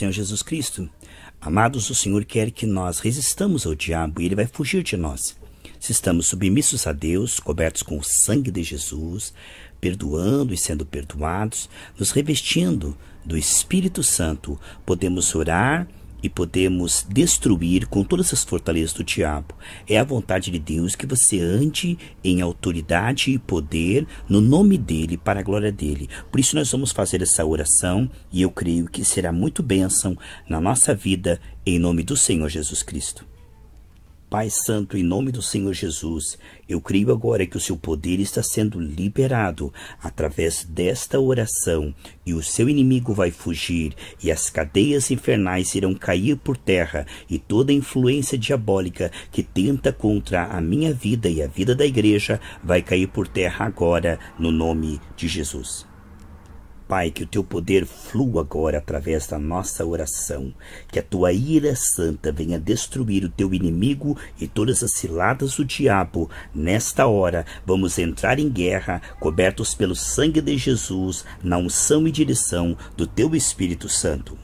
Senhor Jesus Cristo. Amados, o Senhor quer que nós resistamos ao diabo e ele vai fugir de nós. Se estamos submissos a Deus, cobertos com o sangue de Jesus, perdoando e sendo perdoados, nos revestindo do Espírito Santo, podemos orar e podemos destruir com todas as fortalezas do diabo. É a vontade de Deus que você ande em autoridade e poder no nome dele, para a glória dele. Por isso, nós vamos fazer essa oração e eu creio que será muito bênção na nossa vida, em nome do Senhor Jesus Cristo. Pai Santo, em nome do Senhor Jesus, eu creio agora que o seu poder está sendo liberado através desta oração e o seu inimigo vai fugir e as cadeias infernais irão cair por terra e toda influência diabólica que tenta contra a minha vida e a vida da igreja vai cair por terra agora no nome de Jesus. Pai, que o teu poder flua agora através da nossa oração, que a tua ira santa venha destruir o teu inimigo e todas as ciladas do diabo. Nesta hora, vamos entrar em guerra, cobertos pelo sangue de Jesus, na unção e direção do teu Espírito Santo.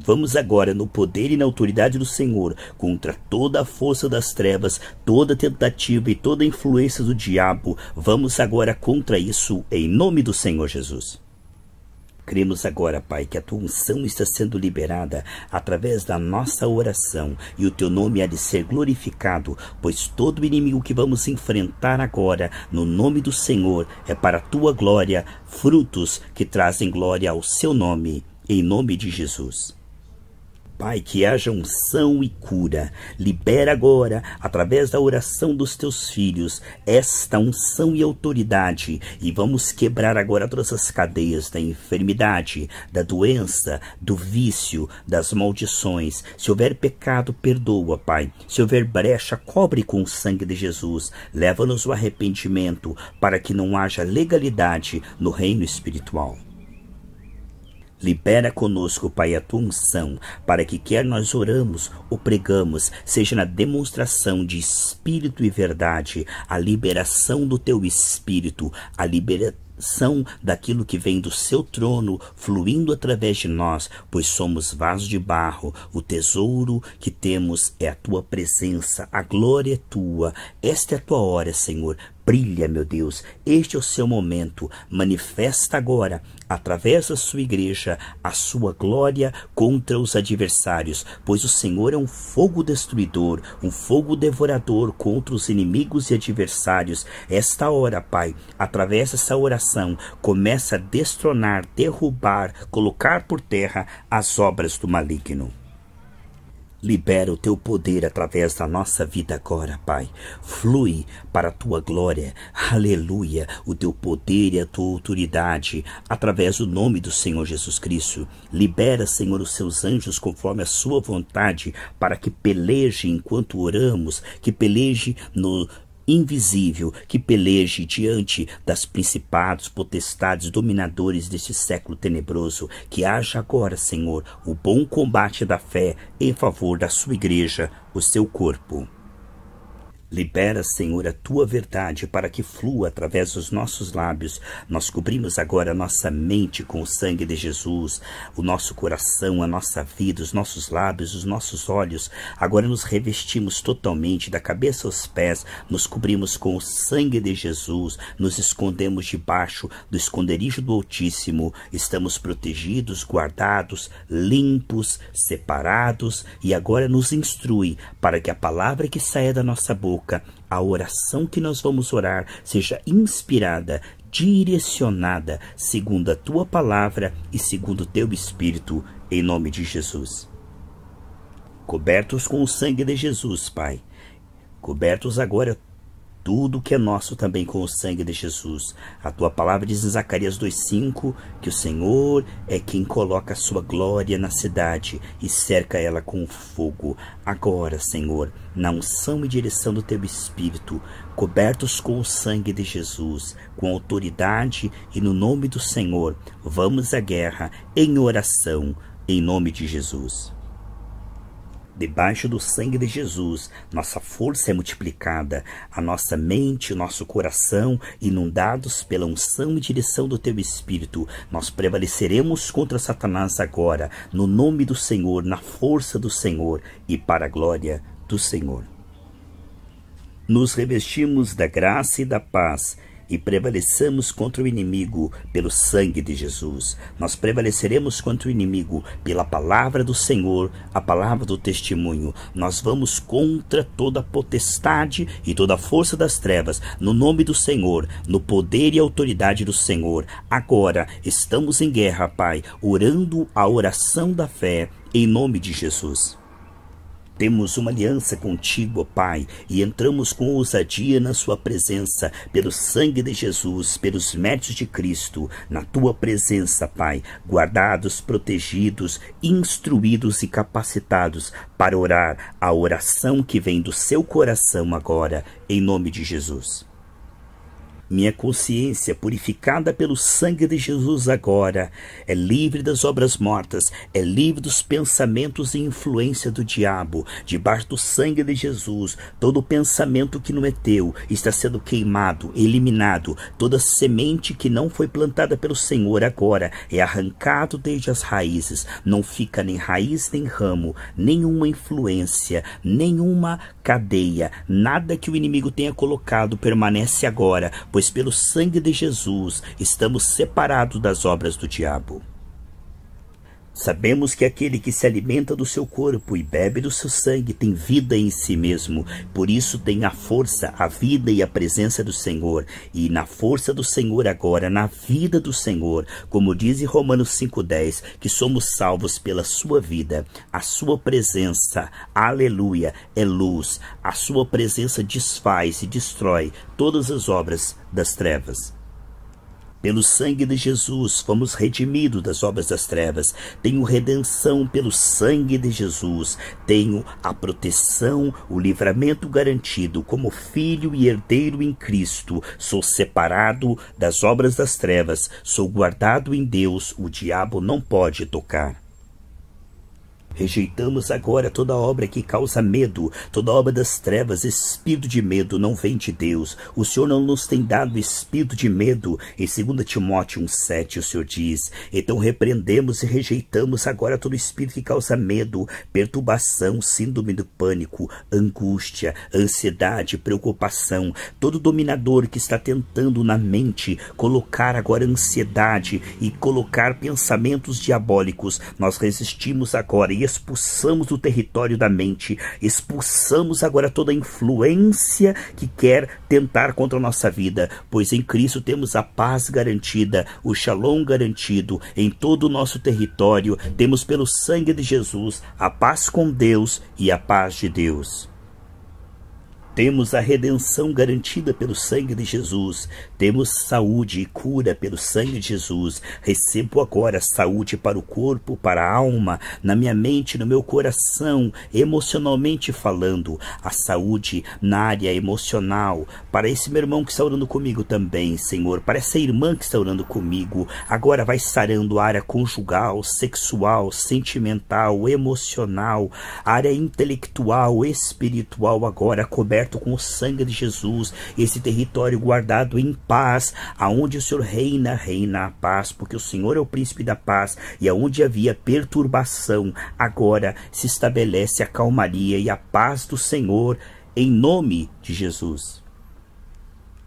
Vamos agora, no poder e na autoridade do Senhor, contra toda a força das trevas, toda tentativa e toda influência do diabo. Vamos agora contra isso, em nome do Senhor Jesus. Cremos agora, Pai, que a tua unção está sendo liberada através da nossa oração e o teu nome há de ser glorificado, pois todo inimigo que vamos enfrentar agora, no nome do Senhor, é para a tua glória, frutos que trazem glória ao seu nome, em nome de Jesus. Pai, que haja unção e cura. Libera agora, através da oração dos teus filhos, esta unção e autoridade. E vamos quebrar agora todas as cadeias da enfermidade, da doença, do vício, das maldições. Se houver pecado, perdoa, Pai. Se houver brecha, cobre com o sangue de Jesus. Leva-nos o arrependimento para que não haja legalidade no reino espiritual. Libera conosco, Pai, a tua unção, para que quer nós oramos ou pregamos, seja na demonstração de espírito e verdade, a liberação do teu espírito, a liberação daquilo que vem do seu trono, fluindo através de nós, pois somos vasos de barro. O tesouro que temos é a tua presença, a glória é tua. Esta é a tua hora, Senhor. Brilha, meu Deus, este é o seu momento. Manifesta agora, através da sua igreja, a sua glória contra os adversários, pois o Senhor é um fogo destruidor, um fogo devorador contra os inimigos e adversários. Esta hora, Pai, através dessa oração, começa a destronar, derrubar, colocar por terra as obras do maligno. Libera o teu poder através da nossa vida agora, Pai. Flui para a tua glória. Aleluia. O teu poder e a tua autoridade através do nome do Senhor Jesus Cristo. Libera, Senhor, os seus anjos conforme a sua vontade para que peleje enquanto oramos, que peleje no invisível que peleje diante das principados, potestades, dominadores deste século tenebroso, que haja agora, Senhor, o bom combate da fé em favor da sua igreja, o seu corpo. Libera, Senhor, a tua verdade para que flua através dos nossos lábios. Nós cobrimos agora a nossa mente com o sangue de Jesus, o nosso coração, a nossa vida, os nossos lábios, os nossos olhos. Agora nos revestimos totalmente, da cabeça aos pés, nos cobrimos com o sangue de Jesus, nos escondemos debaixo do esconderijo do Altíssimo. Estamos protegidos, guardados, limpos, separados e agora nos instrui para que a palavra que saia da nossa boca boca, a oração que nós vamos orar seja inspirada, direcionada, segundo a tua palavra e segundo o teu espírito, em nome de Jesus. Cobertos com o sangue de Jesus, Pai, cobertos agora tudo que é nosso também com o sangue de Jesus. A tua palavra diz em Zacarias 2,5 que o Senhor é quem coloca a sua glória na cidade e cerca ela com fogo. Agora, Senhor, na unção e direção do teu Espírito, cobertos com o sangue de Jesus, com autoridade e no nome do Senhor, vamos à guerra em oração, em nome de Jesus. Debaixo do sangue de Jesus, nossa força é multiplicada, a nossa mente, o nosso coração, inundados pela unção e direção do Teu Espírito, nós prevaleceremos contra Satanás agora, no nome do Senhor, na força do Senhor e para a glória do Senhor. Nos revestimos da graça e da paz e prevaleçamos contra o inimigo pelo sangue de Jesus. Nós prevaleceremos contra o inimigo pela palavra do Senhor, a palavra do testemunho. Nós vamos contra toda potestade e toda força das trevas, no nome do Senhor, no poder e autoridade do Senhor. Agora estamos em guerra, Pai, orando a oração da fé, em nome de Jesus. Temos uma aliança contigo, Pai, e entramos com ousadia na Sua presença, pelo sangue de Jesus, pelos méritos de Cristo, na Tua presença, Pai, guardados, protegidos, instruídos e capacitados para orar a oração que vem do seu coração agora, em nome de Jesus. Minha consciência, purificada pelo sangue de Jesus agora, é livre das obras mortas, é livre dos pensamentos e influência do diabo. Debaixo do sangue de Jesus, todo pensamento que não é teu está sendo queimado, eliminado. Toda semente que não foi plantada pelo Senhor agora é arrancado desde as raízes. Não fica nem raiz nem ramo, nenhuma influência, nenhuma cadeia, nada que o inimigo tenha colocado permanece agora pois pelo sangue de Jesus estamos separados das obras do diabo. Sabemos que aquele que se alimenta do seu corpo e bebe do seu sangue tem vida em si mesmo, por isso tem a força, a vida e a presença do Senhor, e na força do Senhor agora, na vida do Senhor, como diz em Romanos 5,10, que somos salvos pela sua vida, a sua presença, aleluia, é luz, a sua presença desfaz e destrói todas as obras das trevas. Pelo sangue de Jesus fomos redimidos das obras das trevas. Tenho redenção pelo sangue de Jesus. Tenho a proteção, o livramento garantido como filho e herdeiro em Cristo. Sou separado das obras das trevas. Sou guardado em Deus. O diabo não pode tocar. Rejeitamos agora toda obra que causa medo, toda obra das trevas, espírito de medo não vem de Deus. O Senhor não nos tem dado espírito de medo. Em 2 Timóteo 1,7 o Senhor diz: Então repreendemos e rejeitamos agora todo espírito que causa medo, perturbação, síndrome do pânico, angústia, ansiedade, preocupação, todo dominador que está tentando na mente colocar agora ansiedade e colocar pensamentos diabólicos. Nós resistimos agora e expulsamos do território da mente, expulsamos agora toda influência que quer tentar contra a nossa vida, pois em Cristo temos a paz garantida, o shalom garantido em todo o nosso território, temos pelo sangue de Jesus a paz com Deus e a paz de Deus. Temos a redenção garantida pelo sangue de Jesus. Temos saúde e cura pelo sangue de Jesus. Recebo agora saúde para o corpo, para a alma, na minha mente, no meu coração, emocionalmente falando. A saúde na área emocional. Para esse meu irmão que está orando comigo também, Senhor. Para essa irmã que está orando comigo. Agora vai sarando a área conjugal, sexual, sentimental, emocional, área intelectual, espiritual, agora coberta coberto com o sangue de Jesus, esse território guardado em paz, aonde o Senhor reina, reina a paz, porque o Senhor é o príncipe da paz, e aonde havia perturbação, agora se estabelece a calmaria e a paz do Senhor em nome de Jesus.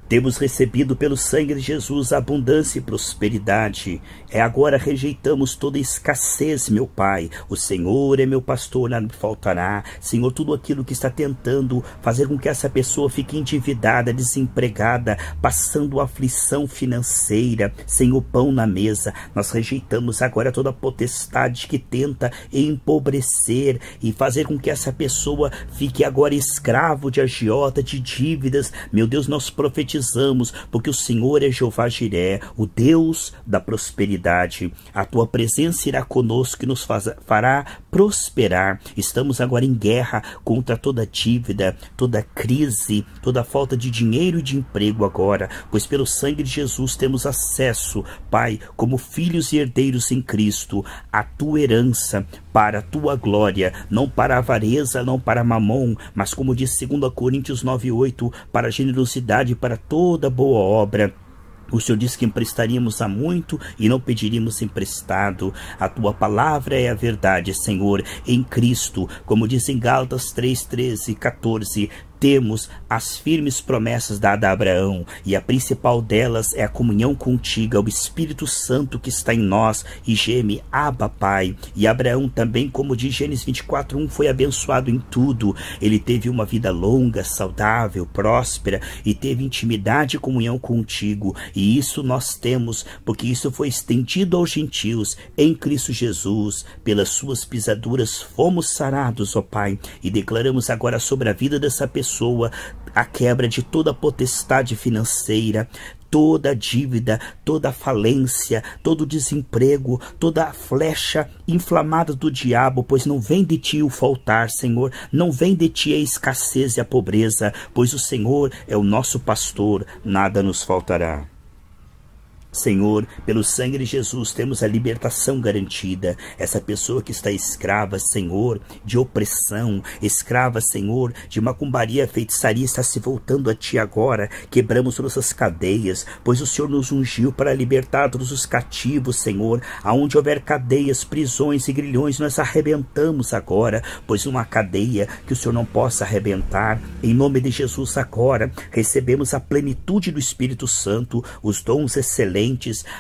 Temos recebido pelo sangue de Jesus abundância e prosperidade, é agora rejeitamos toda escassez, meu Pai. O Senhor é meu pastor, nada me faltará. Senhor, tudo aquilo que está tentando fazer com que essa pessoa fique endividada, desempregada, passando aflição financeira, sem o pão na mesa, nós rejeitamos agora toda potestade que tenta empobrecer e fazer com que essa pessoa fique agora escravo de agiota, de dívidas. Meu Deus, nós profetizamos, porque o Senhor é Jeová Jiré, o Deus da prosperidade prosperidade. A tua presença irá conosco e nos faz, fará prosperar. Estamos agora em guerra contra toda dívida, toda crise, toda falta de dinheiro e de emprego agora, pois pelo sangue de Jesus temos acesso, Pai, como filhos e herdeiros em Cristo, a tua herança para a tua glória, não para avareza, não para mamon, mas como diz 2 Coríntios 9:8, para generosidade, para toda boa obra. O Senhor disse que emprestaríamos a muito e não pediríamos emprestado. A tua palavra é a verdade, Senhor, em Cristo, como diz em Gálatas 3, 13, e 14 temos as firmes promessas dadas a Abraão, e a principal delas é a comunhão contigo, é o Espírito Santo que está em nós e geme Abba, Pai. E Abraão também, como diz Gênesis 1, foi abençoado em tudo. Ele teve uma vida longa, saudável, próspera e teve intimidade e comunhão contigo. E isso nós temos, porque isso foi estendido aos gentios em Cristo Jesus. Pelas suas pisaduras fomos sarados, ó Pai, e declaramos agora sobre a vida dessa pessoa pessoa, a quebra de toda potestade financeira, toda dívida, toda falência, todo desemprego, toda a flecha inflamada do diabo, pois não vem de ti o faltar, Senhor, não vem de ti a escassez e a pobreza, pois o Senhor é o nosso pastor, nada nos faltará. Senhor, pelo sangue de Jesus temos a libertação garantida. Essa pessoa que está escrava, Senhor, de opressão, escrava, Senhor, de macumbaria, feitiçaria, está se voltando a Ti agora. Quebramos nossas cadeias, pois o Senhor nos ungiu para libertar todos os cativos, Senhor. Aonde houver cadeias, prisões e grilhões, nós arrebentamos agora, pois uma cadeia que o Senhor não possa arrebentar. Em nome de Jesus agora, recebemos a plenitude do Espírito Santo, os dons excelentes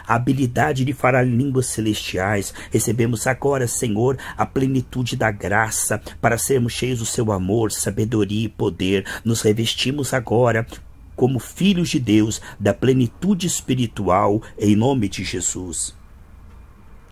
a habilidade de falar línguas celestiais. Recebemos agora, Senhor, a plenitude da graça para sermos cheios do seu amor, sabedoria e poder. Nos revestimos agora como filhos de Deus da plenitude espiritual, em nome de Jesus.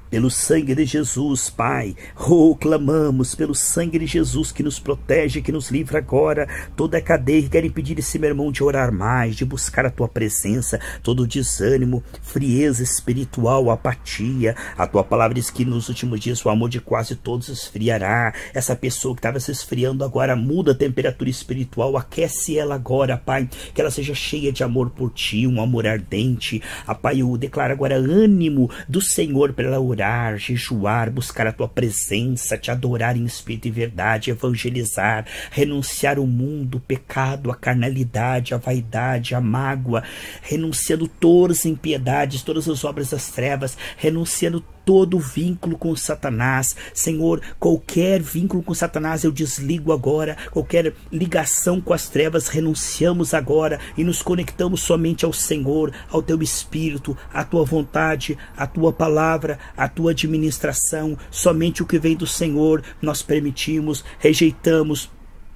Pelo sangue de Jesus, Pai, oh, clamamos pelo sangue de Jesus que nos protege, que nos livra agora. Toda cadeia que quer impedir esse meu irmão de orar mais, de buscar a tua presença, todo o desânimo, frieza espiritual, apatia. A tua palavra diz que nos últimos dias o amor de quase todos esfriará. Essa pessoa que estava se esfriando agora muda a temperatura espiritual, aquece ela agora, Pai, que ela seja cheia de amor por ti, um amor ardente. A ah, Pai, eu declaro agora ânimo do Senhor para ela orar orar, jejuar, buscar a tua presença, te adorar em espírito e verdade, evangelizar, renunciar o mundo, o pecado, a carnalidade, a vaidade, a mágoa, renunciando todas as impiedades, todas as obras das trevas, renunciando todo vínculo com Satanás. Senhor, qualquer vínculo com Satanás eu desligo agora, qualquer ligação com as trevas renunciamos agora e nos conectamos somente ao Senhor, ao teu espírito, à tua vontade, à tua palavra, à tua administração. Somente o que vem do Senhor nós permitimos, rejeitamos,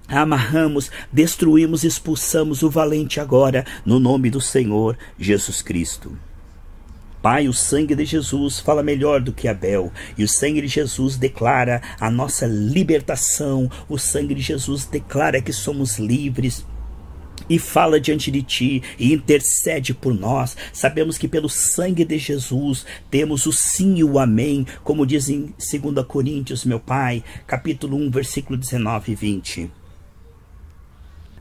Amarramos, destruímos, expulsamos o valente agora, no nome do Senhor Jesus Cristo. Pai, o sangue de Jesus fala melhor do que Abel, e o sangue de Jesus declara a nossa libertação, o sangue de Jesus declara que somos livres e fala diante de ti e intercede por nós. Sabemos que pelo sangue de Jesus temos o sim e o amém, como diz em 2 Coríntios, meu Pai, capítulo 1, versículo 19 e 20.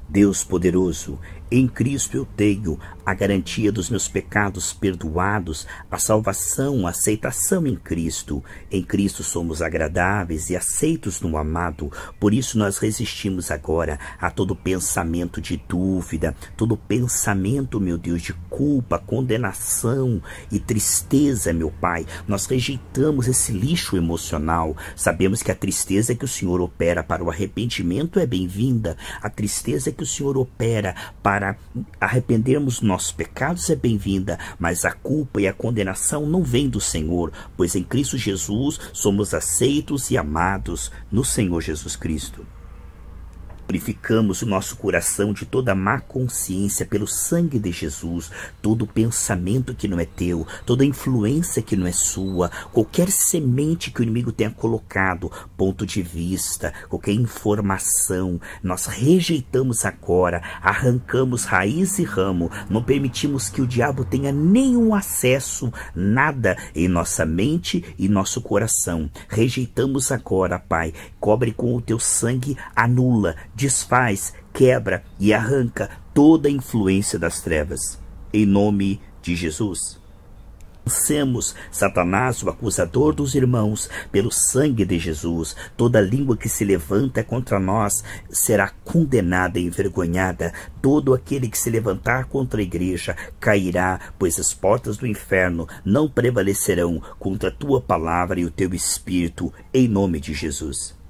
Deus poderoso, em Cristo eu tenho a garantia dos meus pecados perdoados, a salvação, a aceitação em Cristo. Em Cristo somos agradáveis e aceitos no amado, por isso nós resistimos agora a todo pensamento de dúvida, todo pensamento, meu Deus, de culpa, condenação e tristeza, meu Pai. Nós rejeitamos esse lixo emocional. Sabemos que a tristeza que o Senhor opera para o arrependimento é bem-vinda, a tristeza que o Senhor opera para para arrependermos nossos pecados é bem-vinda, mas a culpa e a condenação não vêm do Senhor, pois em Cristo Jesus somos aceitos e amados no Senhor Jesus Cristo. Purificamos o nosso coração de toda má consciência pelo sangue de Jesus, todo pensamento que não é teu, toda influência que não é sua, qualquer semente que o inimigo tenha colocado, ponto de vista, qualquer informação, nós rejeitamos agora, arrancamos raiz e ramo, não permitimos que o diabo tenha nenhum acesso, nada em nossa mente e nosso coração. Rejeitamos agora, Pai, cobre com o teu sangue, anula, desfaz, quebra e arranca toda a influência das trevas. Em nome de Jesus. Lancemos Satanás, o acusador dos irmãos, pelo sangue de Jesus. Toda língua que se levanta contra nós será condenada e envergonhada. Todo aquele que se levantar contra a igreja cairá, pois as portas do inferno não prevalecerão contra a tua palavra e o teu espírito, em nome de Jesus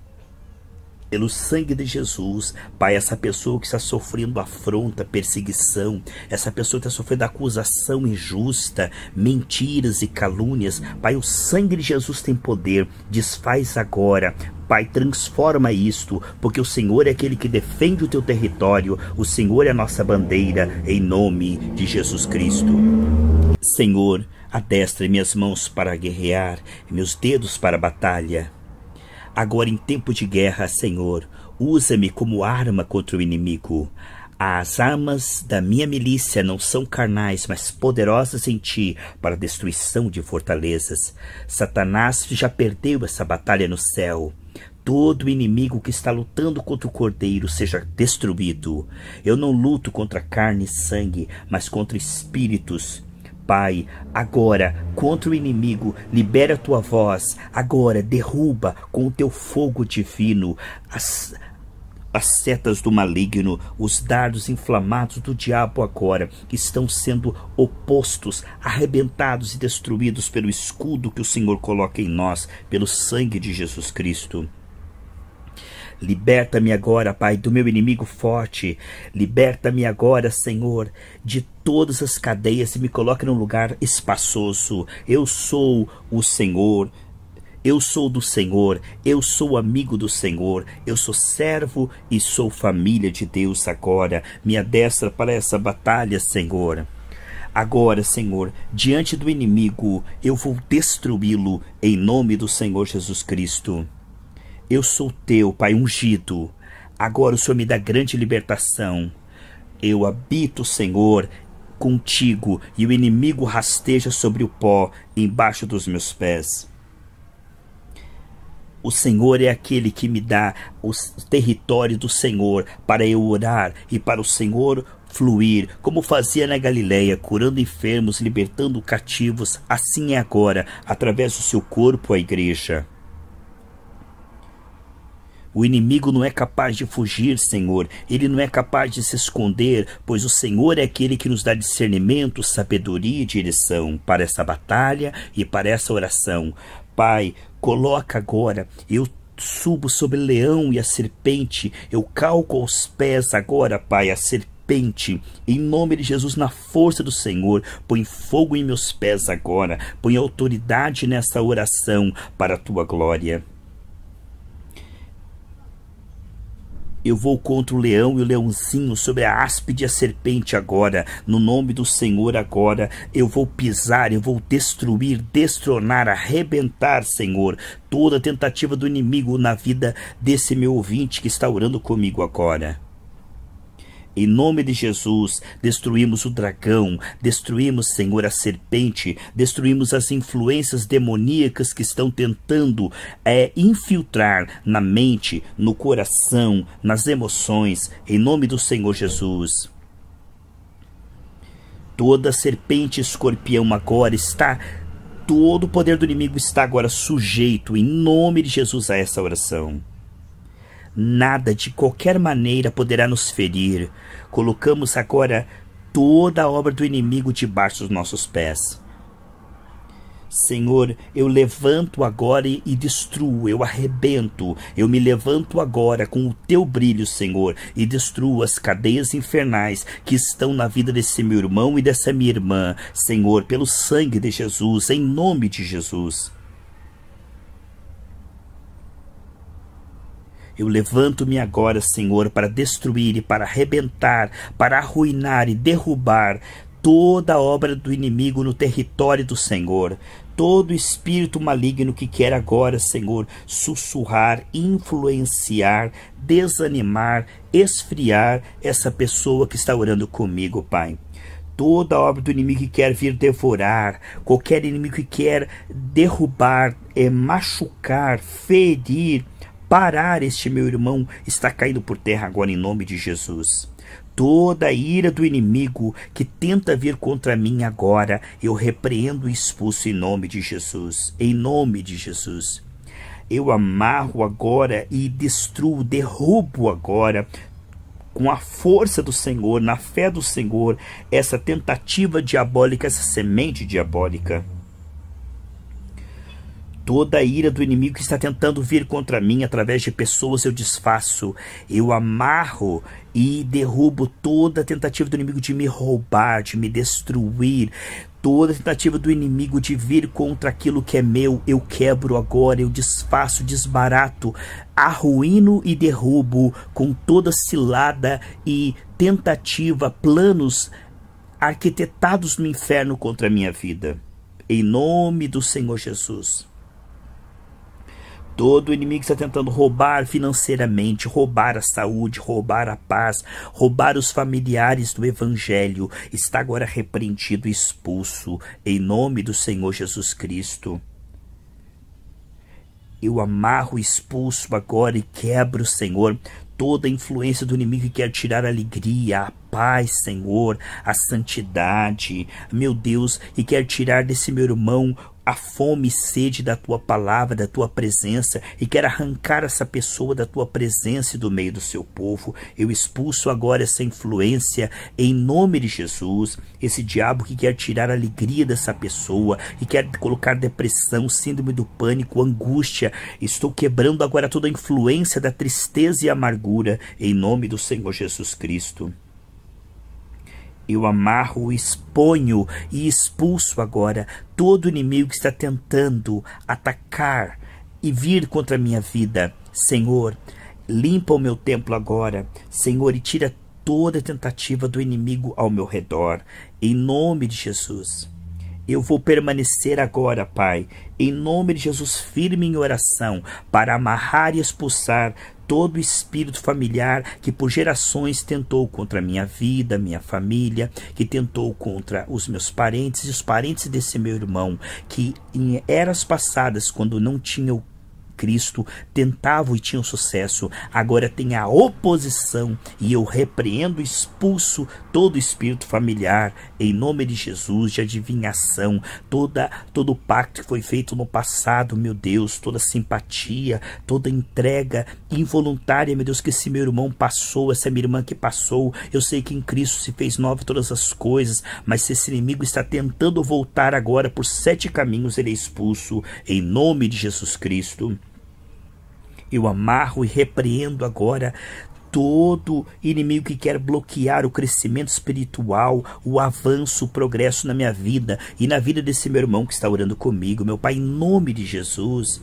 pelo sangue de Jesus, Pai, essa pessoa que está sofrendo afronta, perseguição, essa pessoa que está sofrendo acusação injusta, mentiras e calúnias, Pai, o sangue de Jesus tem poder, desfaz agora, Pai, transforma isto, porque o Senhor é aquele que defende o teu território, o Senhor é a nossa bandeira, em nome de Jesus Cristo. Senhor, adestre minhas mãos para guerrear, meus dedos para a batalha. Agora, em tempo de guerra, Senhor, usa-me como arma contra o inimigo. As armas da minha milícia não são carnais, mas poderosas em ti para a destruição de fortalezas. Satanás já perdeu essa batalha no céu. Todo inimigo que está lutando contra o cordeiro seja destruído. Eu não luto contra carne e sangue, mas contra espíritos Pai, agora, contra o inimigo, libera a tua voz, agora, derruba com o teu fogo divino as, as setas do maligno, os dardos inflamados do diabo agora estão sendo opostos, arrebentados e destruídos pelo escudo que o Senhor coloca em nós, pelo sangue de Jesus Cristo. Liberta-me agora, Pai, do meu inimigo forte. Liberta-me agora, Senhor, de todas as cadeias e me coloque num lugar espaçoso. Eu sou o Senhor. Eu sou do Senhor, eu sou amigo do Senhor, eu sou servo e sou família de Deus agora. Minha destra para essa batalha, Senhor. Agora, Senhor, diante do inimigo, eu vou destruí-lo em nome do Senhor Jesus Cristo. Eu sou teu, Pai ungido. Agora o Senhor me dá grande libertação. Eu habito, Senhor, contigo, e o inimigo rasteja sobre o pó, embaixo dos meus pés. O Senhor é aquele que me dá os territórios do Senhor para eu orar e para o Senhor fluir, como fazia na Galileia, curando enfermos, libertando cativos, assim é agora, através do seu corpo, a igreja. O inimigo não é capaz de fugir, Senhor, ele não é capaz de se esconder, pois o Senhor é aquele que nos dá discernimento, sabedoria e direção para essa batalha e para essa oração. Pai, coloca agora, eu subo sobre o leão e a serpente, eu calco aos pés agora, Pai, a serpente em nome de Jesus, na força do Senhor, põe fogo em meus pés agora, põe autoridade nessa oração para a tua glória. Eu vou contra o leão e o leãozinho, sobre a áspide e a serpente agora, no nome do Senhor agora. Eu vou pisar, eu vou destruir, destronar, arrebentar, Senhor, toda tentativa do inimigo na vida desse meu ouvinte que está orando comigo agora. Em nome de Jesus, destruímos o dragão, destruímos, Senhor, a serpente, destruímos as influências demoníacas que estão tentando é, infiltrar na mente, no coração, nas emoções, em nome do Senhor Jesus. Toda serpente e escorpião agora está, todo o poder do inimigo está agora sujeito, em nome de Jesus, a essa oração. Nada de qualquer maneira poderá nos ferir. Colocamos agora toda a obra do inimigo debaixo dos nossos pés. Senhor, eu levanto agora e, e, destruo, eu arrebento, eu me levanto agora com o teu brilho, Senhor, e destruo as cadeias infernais que estão na vida desse meu irmão e dessa minha irmã, Senhor, pelo sangue de Jesus, em nome de Jesus. Eu levanto-me agora, Senhor, para destruir e para arrebentar, para arruinar e derrubar toda obra do inimigo no território do Senhor. Todo espírito maligno que quer agora, Senhor, sussurrar, influenciar, desanimar, esfriar essa pessoa que está orando comigo, Pai toda obra do inimigo que quer vir devorar, qualquer inimigo que quer derrubar, é, machucar, ferir, parar este meu irmão está caído por terra agora em nome de Jesus. Toda a ira do inimigo que tenta vir contra mim agora, eu repreendo e expulso em nome de Jesus. Em nome de Jesus. Eu amarro agora e destruo, derrubo agora com a força do Senhor, na fé do Senhor, essa tentativa diabólica, essa semente diabólica. Toda a ira do inimigo que está tentando vir contra mim através de pessoas eu desfaço, eu amarro e derrubo toda a tentativa do inimigo de me roubar, de me destruir. Toda a tentativa do inimigo de vir contra aquilo que é meu, eu quebro agora, eu desfaço, desbarato, arruino e derrubo com toda cilada e tentativa, planos arquitetados no inferno contra a minha vida. Em nome do Senhor Jesus. Todo inimigo está tentando roubar financeiramente, roubar a saúde, roubar a paz, roubar os familiares do Evangelho. Está agora repreendido e expulso, em nome do Senhor Jesus Cristo. Eu amarro, expulso agora e quebro, Senhor, toda a influência do inimigo que quer tirar a alegria, a paz, Senhor, a santidade, meu Deus, e quer tirar desse meu irmão a fome e sede da tua palavra, da tua presença, e quer arrancar essa pessoa da tua presença e do meio do seu povo. Eu expulso agora essa influência em nome de Jesus, esse diabo que quer tirar a alegria dessa pessoa e quer colocar depressão, síndrome do pânico, angústia. Estou quebrando agora toda a influência da tristeza e amargura em nome do Senhor Jesus Cristo. Eu amarro, exponho e expulso agora todo inimigo que está tentando atacar e vir contra a minha vida. Senhor, limpa o meu templo agora, Senhor, e tira toda tentativa do inimigo ao meu redor. Em nome de Jesus. Eu vou permanecer agora, Pai, em nome de Jesus, firme em oração, para amarrar e expulsar todo espírito familiar que por gerações tentou contra a minha vida, minha família, que tentou contra os meus parentes e os parentes desse meu irmão, que em eras passadas, quando não tinha o Cristo tentavam e tinham sucesso, agora tem a oposição e eu repreendo, expulso todo espírito familiar em nome de Jesus de adivinhação, toda todo pacto que foi feito no passado, meu Deus, toda simpatia, toda entrega involuntária, meu Deus, que esse meu irmão passou, essa minha irmã que passou, eu sei que em Cristo se fez nova todas as coisas, mas se esse inimigo está tentando voltar agora por sete caminhos, ele é expulso em nome de Jesus Cristo. Eu amarro e repreendo agora todo inimigo que quer bloquear o crescimento espiritual, o avanço, o progresso na minha vida e na vida desse meu irmão que está orando comigo. Meu Pai, em nome de Jesus,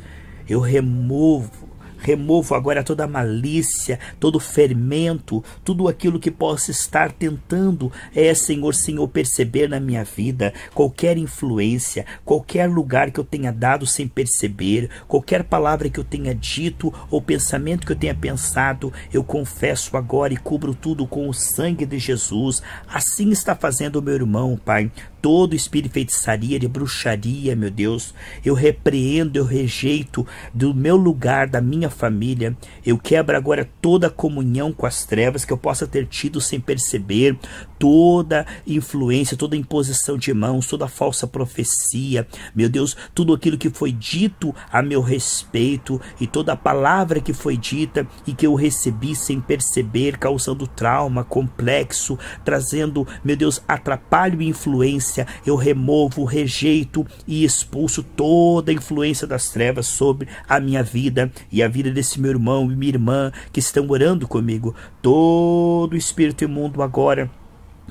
eu removo Removo agora toda malícia, todo fermento, tudo aquilo que possa estar tentando, é, Senhor, Senhor, perceber na minha vida qualquer influência, qualquer lugar que eu tenha dado sem perceber, qualquer palavra que eu tenha dito ou pensamento que eu tenha pensado, eu confesso agora e cubro tudo com o sangue de Jesus. Assim está fazendo o meu irmão, Pai todo espírito de feitiçaria, de bruxaria, meu Deus. Eu repreendo, eu rejeito do meu lugar, da minha família. Eu quebro agora toda comunhão com as trevas que eu possa ter tido sem perceber, toda influência, toda imposição de mãos, toda falsa profecia, meu Deus, tudo aquilo que foi dito a meu respeito e toda a palavra que foi dita e que eu recebi sem perceber, causando trauma complexo, trazendo, meu Deus, atrapalho e influência influência, eu removo, rejeito e expulso toda a influência das trevas sobre a minha vida e a vida desse meu irmão e minha irmã que estão orando comigo. Todo espírito imundo agora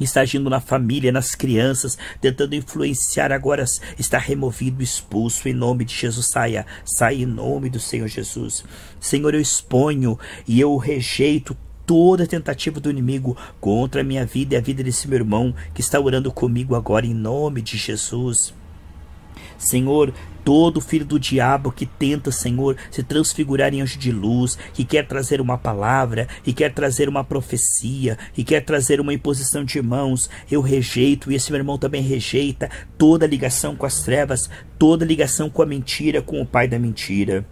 está agindo na família, nas crianças, tentando influenciar agora, está removido, expulso, em nome de Jesus, saia, saia em nome do Senhor Jesus. Senhor, eu exponho e eu rejeito toda tentativa do inimigo contra a minha vida e a vida desse meu irmão que está orando comigo agora em nome de Jesus. Senhor, todo filho do diabo que tenta, Senhor, se transfigurar em anjo de luz, que quer trazer uma palavra, que quer trazer uma profecia, que quer trazer uma imposição de mãos, eu rejeito e esse meu irmão também rejeita toda ligação com as trevas, toda ligação com a mentira, com o pai da mentira.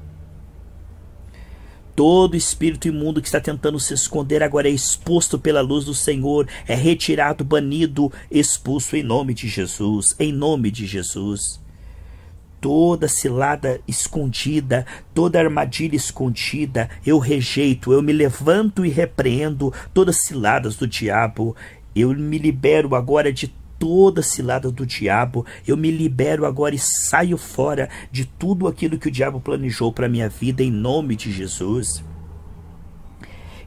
Todo espírito imundo que está tentando se esconder agora é exposto pela luz do Senhor, é retirado, banido, expulso em nome de Jesus, em nome de Jesus. Toda cilada escondida, toda armadilha escondida, eu rejeito, eu me levanto e repreendo todas ciladas do diabo. Eu me libero agora de toda cilada do diabo. Eu me libero agora e saio fora de tudo aquilo que o diabo planejou para minha vida em nome de Jesus.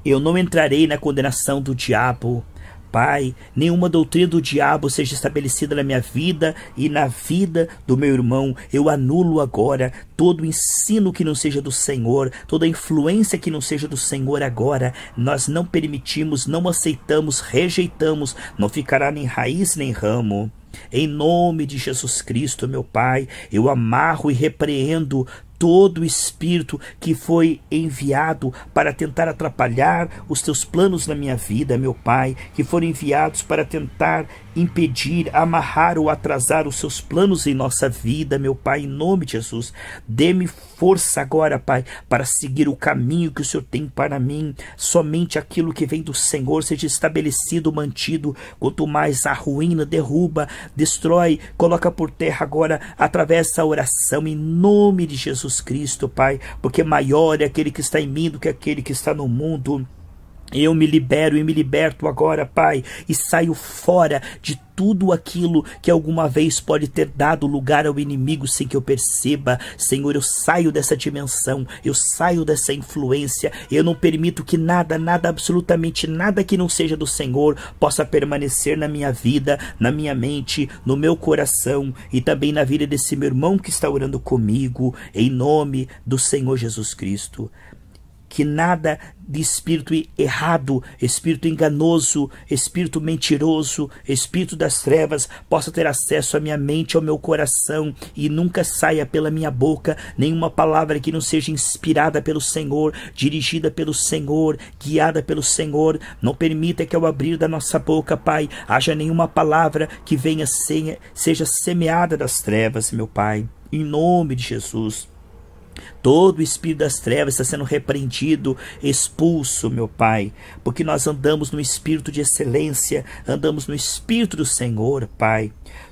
Eu não entrarei na condenação do diabo. Pai, nenhuma doutrina do diabo seja estabelecida na minha vida e na vida do meu irmão. Eu anulo agora todo ensino que não seja do Senhor, toda influência que não seja do Senhor agora. Nós não permitimos, não aceitamos, rejeitamos, não ficará nem raiz nem ramo. Em nome de Jesus Cristo, meu Pai, eu amarro e repreendo todo espírito que foi enviado para tentar atrapalhar os teus planos na minha vida, meu Pai, que foram enviados para tentar impedir, amarrar ou atrasar os seus planos em nossa vida, meu Pai, em nome de Jesus. Dê-me força agora, Pai, para seguir o caminho que o Senhor tem para mim. Somente aquilo que vem do Senhor seja estabelecido, mantido. Quanto mais a ruína derruba, destrói, coloca por terra agora, através da oração, em nome de Jesus Cristo, Pai, porque maior é aquele que está em mim do que aquele que está no mundo. Eu me libero e me liberto agora, Pai, e saio fora de tudo aquilo que alguma vez pode ter dado lugar ao inimigo sem que eu perceba. Senhor, eu saio dessa dimensão, eu saio dessa influência, eu não permito que nada, nada, absolutamente nada que não seja do Senhor possa permanecer na minha vida, na minha mente, no meu coração e também na vida desse meu irmão que está orando comigo, em nome do Senhor Jesus Cristo que nada de espírito errado, espírito enganoso, espírito mentiroso, espírito das trevas possa ter acesso à minha mente, ao meu coração e nunca saia pela minha boca nenhuma palavra que não seja inspirada pelo Senhor, dirigida pelo Senhor, guiada pelo Senhor. Não permita que ao abrir da nossa boca, Pai, haja nenhuma palavra que venha sem, seja semeada das trevas, meu Pai. Em nome de Jesus. Todo espírito das trevas está sendo repreendido, expulso, meu Pai, porque nós andamos no espírito de excelência, andamos no espírito do Senhor, Pai.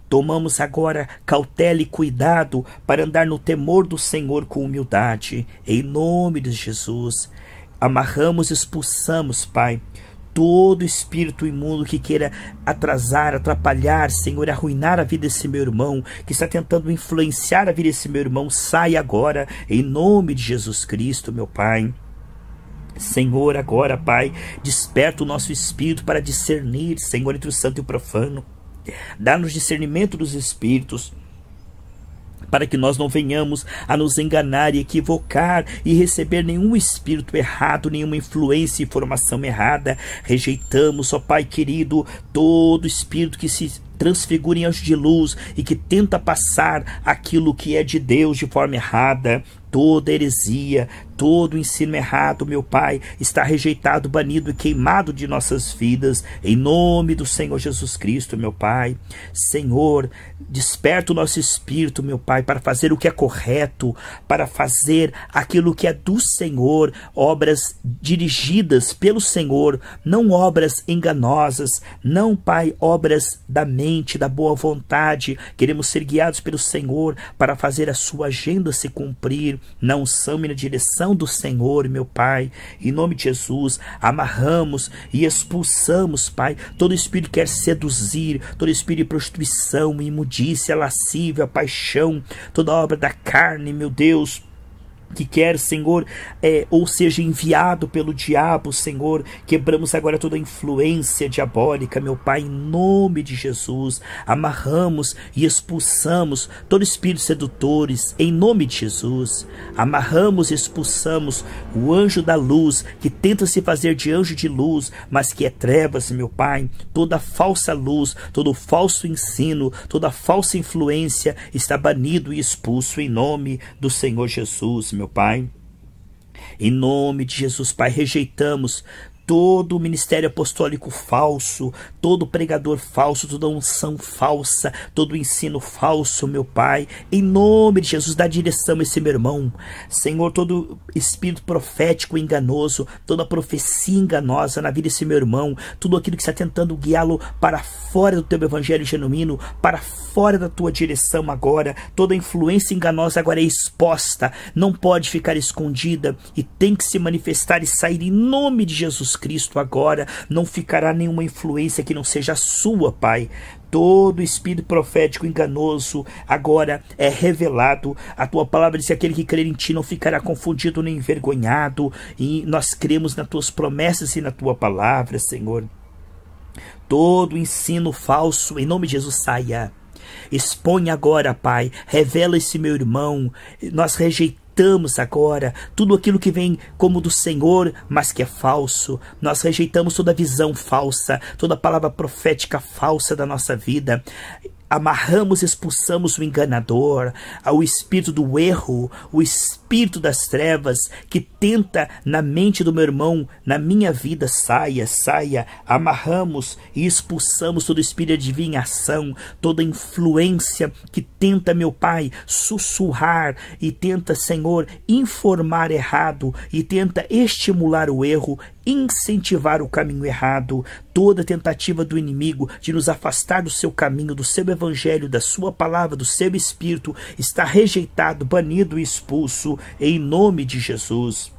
Tomamos agora cautela e cuidado para andar no temor do Senhor com humildade, em nome de Jesus. Amarramos e expulsamos, Pai, todo espírito imundo que queira atrasar, atrapalhar, Senhor, arruinar a vida desse meu irmão, que está tentando influenciar a vida desse meu irmão, sai agora, em nome de Jesus Cristo, meu Pai. Senhor, agora, Pai, desperta o nosso espírito para discernir, Senhor, entre o santo e o profano. Dá-nos discernimento dos espíritos para que nós não venhamos a nos enganar e equivocar e receber nenhum espírito errado, nenhuma influência e informação errada. Rejeitamos, ó Pai querido, todo espírito que se transfigura em anjo de luz e que tenta passar aquilo que é de Deus de forma errada toda heresia, todo ensino errado, meu Pai, está rejeitado, banido e queimado de nossas vidas, em nome do Senhor Jesus Cristo, meu Pai. Senhor, desperta o nosso espírito, meu Pai, para fazer o que é correto, para fazer aquilo que é do Senhor, obras dirigidas pelo Senhor, não obras enganosas, não, Pai, obras da mente, da boa vontade. Queremos ser guiados pelo Senhor para fazer a sua agenda se cumprir, na unção e na direção do Senhor, meu Pai, em nome de Jesus, amarramos e expulsamos, Pai, todo espírito que quer seduzir, todo espírito de prostituição, imundícia, lascívia, paixão, toda obra da carne, meu Deus, que quer, Senhor, é, ou seja enviado pelo diabo, Senhor. Quebramos agora toda influência diabólica, meu Pai, em nome de Jesus. Amarramos e expulsamos todo espírito sedutores, em nome de Jesus. Amarramos e expulsamos o anjo da luz que tenta se fazer de anjo de luz, mas que é trevas, meu Pai. Toda falsa luz, todo falso ensino, toda falsa influência está banido e expulso em nome do Senhor Jesus meu Pai. Em nome de Jesus, Pai, rejeitamos todo ministério apostólico falso, todo pregador falso, toda unção falsa, todo ensino falso, meu Pai. Em nome de Jesus, dá direção a esse meu irmão. Senhor, todo espírito profético enganoso, toda profecia enganosa na vida desse meu irmão, tudo aquilo que está tentando guiá-lo para fora do teu evangelho genuíno, para fora da tua direção agora, toda influência enganosa agora é exposta, não pode ficar escondida e tem que se manifestar e sair em nome de Jesus Cristo agora, não ficará nenhuma influência que não seja sua, Pai. Todo espírito profético enganoso agora é revelado. A tua palavra diz aquele que crer em ti não ficará confundido nem envergonhado. E nós cremos nas tuas promessas e na tua palavra, Senhor. Todo ensino falso, em nome de Jesus, saia. Expõe agora, Pai, revela esse meu irmão. Nós rejeitamos rejeitamos agora tudo aquilo que vem como do Senhor, mas que é falso. Nós rejeitamos toda visão falsa, toda palavra profética falsa da nossa vida amarramos, e expulsamos o enganador, ao espírito do erro, o espírito das trevas que tenta na mente do meu irmão, na minha vida, saia, saia. Amarramos e expulsamos todo espírito de adivinhação, toda influência que tenta, meu Pai, sussurrar e tenta, Senhor, informar errado e tenta estimular o erro incentivar o caminho errado, toda tentativa do inimigo de nos afastar do seu caminho, do seu evangelho, da sua palavra, do seu espírito, está rejeitado, banido e expulso em nome de Jesus.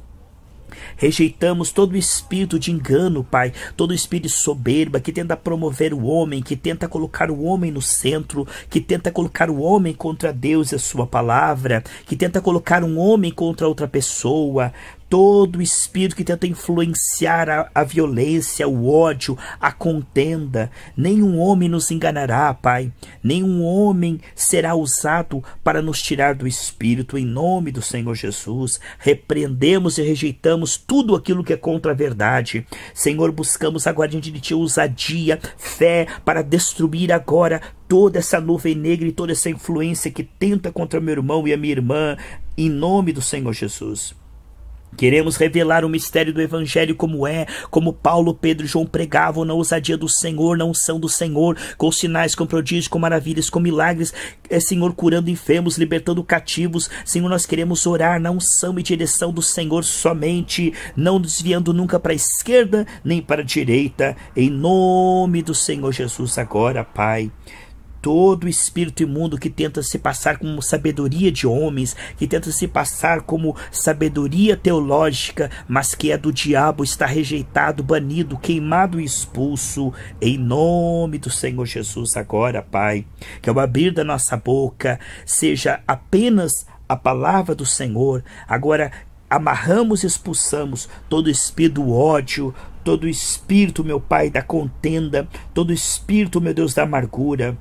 Rejeitamos todo espírito de engano, Pai, todo espírito soberba que tenta promover o homem, que tenta colocar o homem no centro, que tenta colocar o homem contra Deus e a sua palavra, que tenta colocar um homem contra outra pessoa todo espírito que tenta influenciar a, a violência, o ódio, a contenda. Nenhum homem nos enganará, Pai. Nenhum homem será usado para nos tirar do espírito. Em nome do Senhor Jesus, repreendemos e rejeitamos tudo aquilo que é contra a verdade. Senhor, buscamos agora diante de Ti ousadia, fé para destruir agora toda essa nuvem negra e toda essa influência que tenta contra meu irmão e a minha irmã. Em nome do Senhor Jesus. Queremos revelar o mistério do Evangelho como é, como Paulo, Pedro e João pregavam na ousadia do Senhor, na unção do Senhor, com sinais, com prodígios, com maravilhas, com milagres, é, Senhor, curando enfermos, libertando cativos. Senhor, nós queremos orar na unção e direção do Senhor somente, não desviando nunca para a esquerda nem para a direita, em nome do Senhor Jesus agora, Pai todo espírito imundo que tenta se passar como sabedoria de homens, que tenta se passar como sabedoria teológica, mas que é do diabo, está rejeitado, banido, queimado e expulso, em nome do Senhor Jesus agora, Pai. Que ao abrir da nossa boca seja apenas a palavra do Senhor. Agora amarramos e expulsamos todo espírito do ódio, todo espírito, meu Pai, da contenda, todo espírito, meu Deus, da amargura.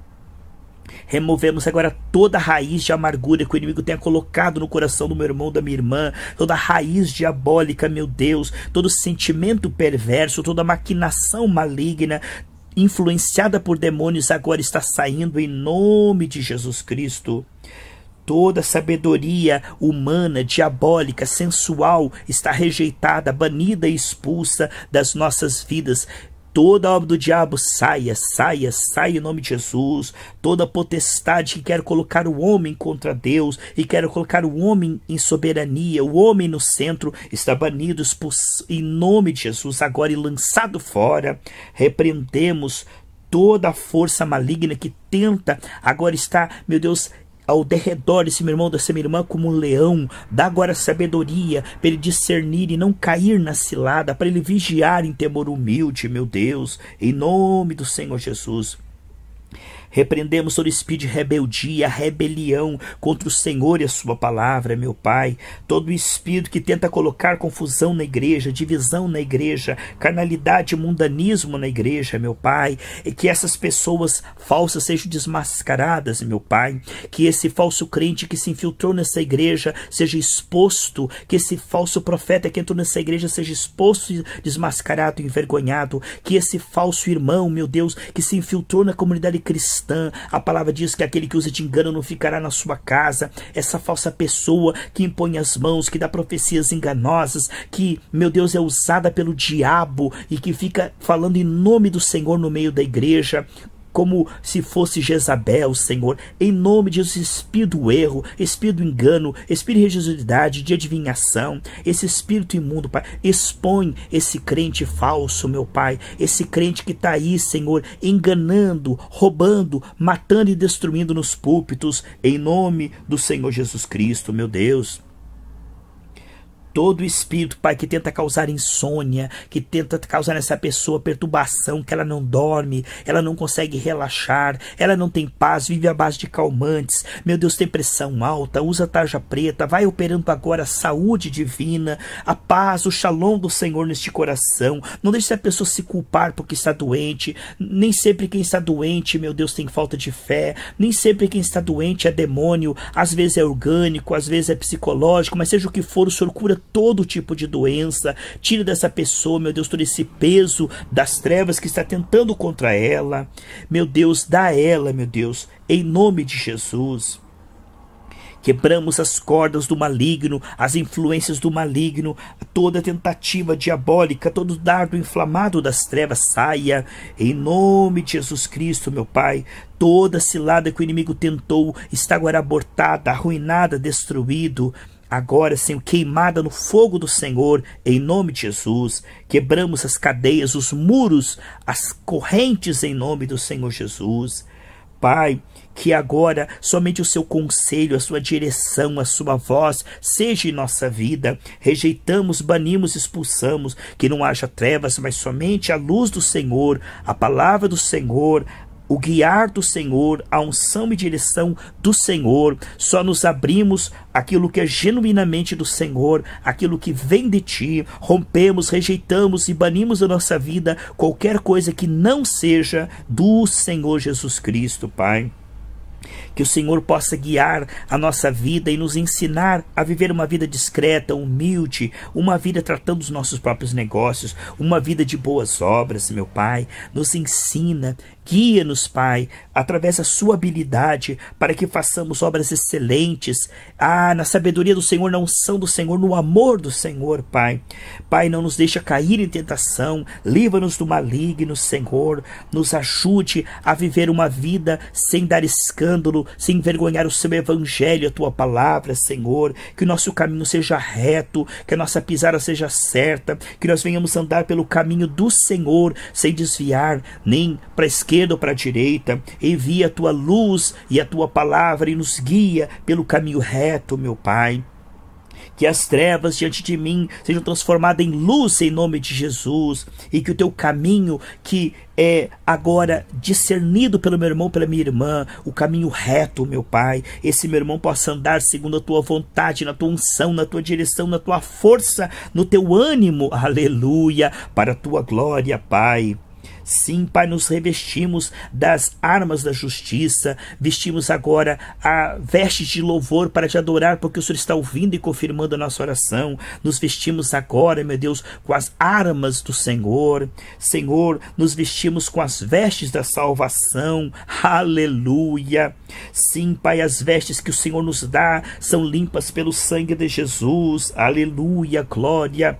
Removemos agora toda raiz de amargura que o inimigo tenha colocado no coração do meu irmão, da minha irmã, toda raiz diabólica, meu Deus, todo sentimento perverso, toda maquinação maligna, influenciada por demônios, agora está saindo em nome de Jesus Cristo. Toda sabedoria humana, diabólica, sensual está rejeitada, banida e expulsa das nossas vidas. Toda obra do diabo saia, saia, saia em nome de Jesus. Toda potestade que quer colocar o homem contra Deus e quer colocar o homem em soberania, o homem no centro, está banido, expulso em nome de Jesus agora e lançado fora. Repreendemos toda a força maligna que tenta agora está, meu Deus, ao derredor desse meu irmão, dessa minha irmã, como um leão. Dá agora sabedoria para ele discernir e não cair na cilada, para ele vigiar em temor humilde, meu Deus, em nome do Senhor Jesus. Repreendemos todo espírito de rebeldia, rebelião contra o Senhor e a sua palavra, meu Pai. Todo espírito que tenta colocar confusão na igreja, divisão na igreja, carnalidade, mundanismo na igreja, meu Pai. E que essas pessoas falsas sejam desmascaradas, meu Pai. Que esse falso crente que se infiltrou nessa igreja seja exposto, que esse falso profeta que entrou nessa igreja seja exposto, desmascarado, envergonhado. Que esse falso irmão, meu Deus, que se infiltrou na comunidade cristã, cristã. A palavra diz que aquele que usa de engano não ficará na sua casa. Essa falsa pessoa que impõe as mãos, que dá profecias enganosas, que, meu Deus, é usada pelo diabo e que fica falando em nome do Senhor no meio da igreja como se fosse Jezabel, Senhor. Em nome de Jesus, espírito do erro, espírito do engano, espírito de religiosidade, de adivinhação, esse espírito imundo, Pai. Expõe esse crente falso, meu Pai. Esse crente que está aí, Senhor, enganando, roubando, matando e destruindo nos púlpitos. Em nome do Senhor Jesus Cristo, meu Deus todo espírito, Pai, que tenta causar insônia, que tenta causar nessa pessoa perturbação, que ela não dorme, ela não consegue relaxar, ela não tem paz, vive à base de calmantes. Meu Deus, tem pressão alta, usa tarja preta, vai operando agora a saúde divina, a paz, o shalom do Senhor neste coração. Não deixe a pessoa se culpar porque está doente. Nem sempre quem está doente, meu Deus, tem falta de fé. Nem sempre quem está doente é demônio. Às vezes é orgânico, às vezes é psicológico, mas seja o que for, o Senhor cura todo tipo de doença, tire dessa pessoa, meu Deus, todo esse peso das trevas que está tentando contra ela. Meu Deus, dá a ela, meu Deus, em nome de Jesus. Quebramos as cordas do maligno, as influências do maligno, toda tentativa diabólica, todo dardo inflamado das trevas saia. Em nome de Jesus Cristo, meu Pai, toda cilada que o inimigo tentou está agora abortada, arruinada, destruído agora, Senhor, queimada no fogo do Senhor, em nome de Jesus. Quebramos as cadeias, os muros, as correntes, em nome do Senhor Jesus. Pai, que agora somente o seu conselho, a sua direção, a sua voz seja em nossa vida. Rejeitamos, banimos, expulsamos, que não haja trevas, mas somente a luz do Senhor, a palavra do Senhor, o guiar do Senhor, a unção e direção do Senhor. Só nos abrimos aquilo que é genuinamente do Senhor, aquilo que vem de ti. Rompemos, rejeitamos e banimos da nossa vida qualquer coisa que não seja do Senhor Jesus Cristo, Pai que o Senhor possa guiar a nossa vida e nos ensinar a viver uma vida discreta, humilde, uma vida tratando os nossos próprios negócios, uma vida de boas obras, meu Pai. Nos ensina, guia-nos, Pai, através da sua habilidade, para que façamos obras excelentes. Ah, na sabedoria do Senhor, na unção do Senhor, no amor do Senhor, Pai. Pai, não nos deixa cair em tentação, livra-nos do maligno, Senhor. Nos ajude a viver uma vida sem dar escândalo, sem envergonhar o seu evangelho, a tua palavra, Senhor. Que o nosso caminho seja reto, que a nossa pisada seja certa, que nós venhamos andar pelo caminho do Senhor, sem desviar nem para a esquerda ou para a direita envia a tua luz e a tua palavra e nos guia pelo caminho reto, meu Pai. Que as trevas diante de mim sejam transformadas em luz em nome de Jesus. E que o teu caminho, que é agora discernido pelo meu irmão, pela minha irmã, o caminho reto, meu Pai, esse meu irmão possa andar segundo a tua vontade, na tua unção, na tua direção, na tua força, no teu ânimo, aleluia, para a tua glória, Pai. Sim, Pai, nos revestimos das armas da justiça, vestimos agora a veste de louvor para te adorar, porque o Senhor está ouvindo e confirmando a nossa oração. Nos vestimos agora, meu Deus, com as armas do Senhor. Senhor, nos vestimos com as vestes da salvação. Aleluia. Sim, Pai, as vestes que o Senhor nos dá são limpas pelo sangue de Jesus. Aleluia, glória.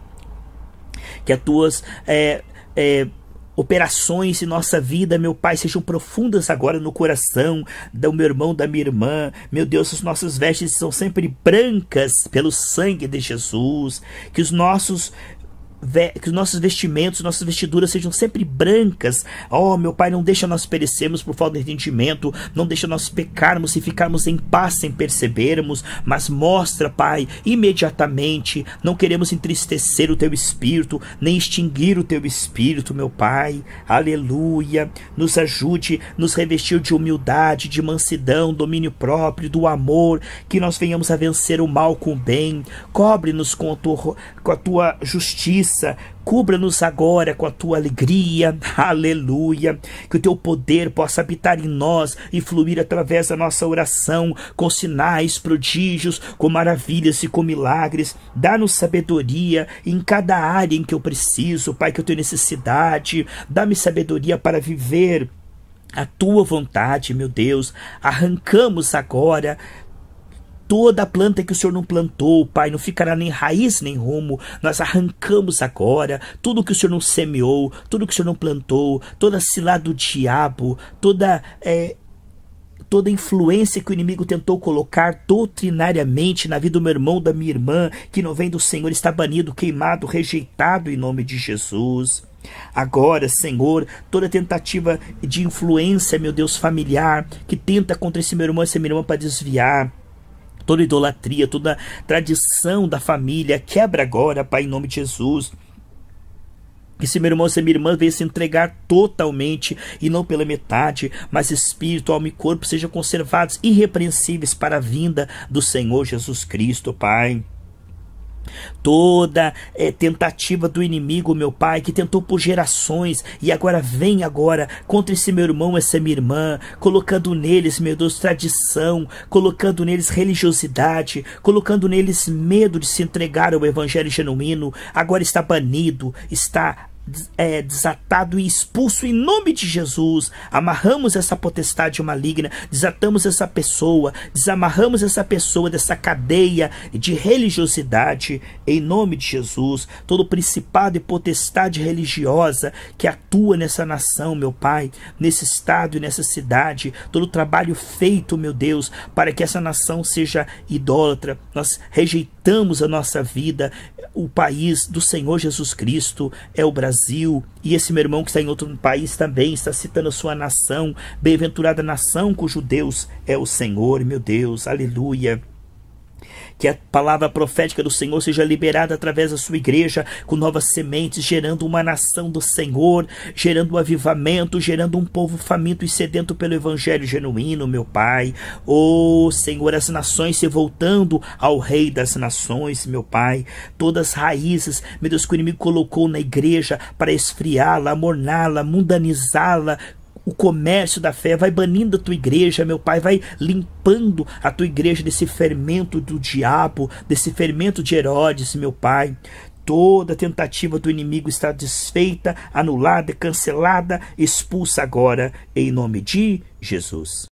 Que as tuas. É, é, operações em nossa vida, meu Pai, sejam profundas agora no coração do meu irmão, da minha irmã. Meu Deus, as nossas vestes são sempre brancas pelo sangue de Jesus. Que os nossos que os nossos vestimentos, nossas vestiduras sejam sempre brancas. Oh, meu Pai, não deixa nós perecermos por falta de entendimento, não deixa nós pecarmos e ficarmos em paz sem percebermos, mas mostra, Pai, imediatamente. Não queremos entristecer o teu espírito, nem extinguir o teu espírito, meu Pai. Aleluia. Nos ajude, nos revestir de humildade, de mansidão, domínio próprio, do amor, que nós venhamos a vencer o mal com o bem. Cobre-nos com, com a tua justiça Cubra-nos agora com a tua alegria. Aleluia. Que o teu poder possa habitar em nós e fluir através da nossa oração, com sinais, prodígios, com maravilhas e com milagres. Dá-nos sabedoria em cada área em que eu preciso, Pai, que eu tenho necessidade. Dá-me sabedoria para viver a tua vontade, meu Deus. Arrancamos agora toda planta que o Senhor não plantou, Pai, não ficará nem raiz nem rumo. Nós arrancamos agora tudo que o Senhor não semeou, tudo que o Senhor não plantou, toda cilada do diabo, toda. É, toda influência que o inimigo tentou colocar doutrinariamente na vida do meu irmão, da minha irmã, que não vem do Senhor, está banido, queimado, rejeitado em nome de Jesus. Agora, Senhor, toda tentativa de influência, meu Deus, familiar, que tenta contra esse meu irmão e essa minha irmã para desviar, toda idolatria, toda tradição da família, quebra agora, Pai, em nome de Jesus. Que se meu irmão, e minha irmã venha se entregar totalmente e não pela metade, mas espírito, alma e corpo sejam conservados irrepreensíveis para a vinda do Senhor Jesus Cristo, Pai. Toda é, tentativa do inimigo, meu pai, que tentou por gerações e agora vem agora contra esse meu irmão, essa minha irmã, colocando neles, meu Deus, tradição, colocando neles religiosidade, colocando neles medo de se entregar ao evangelho genuíno, agora está banido, está é, desatado e expulso em nome de Jesus. Amarramos essa potestade maligna, desatamos essa pessoa, desamarramos essa pessoa dessa cadeia de religiosidade em nome de Jesus. Todo principado e potestade religiosa que atua nessa nação, meu Pai, nesse estado e nessa cidade, todo trabalho feito, meu Deus, para que essa nação seja idólatra. Nós rejeitamos a nossa vida. O país do Senhor Jesus Cristo é o Brasil. Brasil, e esse meu irmão que está em outro país também está citando a sua nação, bem-aventurada nação cujo Deus é o Senhor, meu Deus, aleluia. Que a palavra profética do Senhor seja liberada através da sua igreja, com novas sementes, gerando uma nação do Senhor, gerando um avivamento, gerando um povo faminto e sedento pelo evangelho genuíno, meu Pai. Ô oh, Senhor, as nações se voltando ao Rei das nações, meu Pai. Todas as raízes, meu Deus, que o inimigo colocou na igreja para esfriá-la, amorná-la, mundanizá-la, o comércio da fé, vai banindo a tua igreja, meu Pai, vai limpando a tua igreja desse fermento do diabo, desse fermento de Herodes, meu Pai. Toda tentativa do inimigo está desfeita, anulada, cancelada, expulsa agora, em nome de Jesus.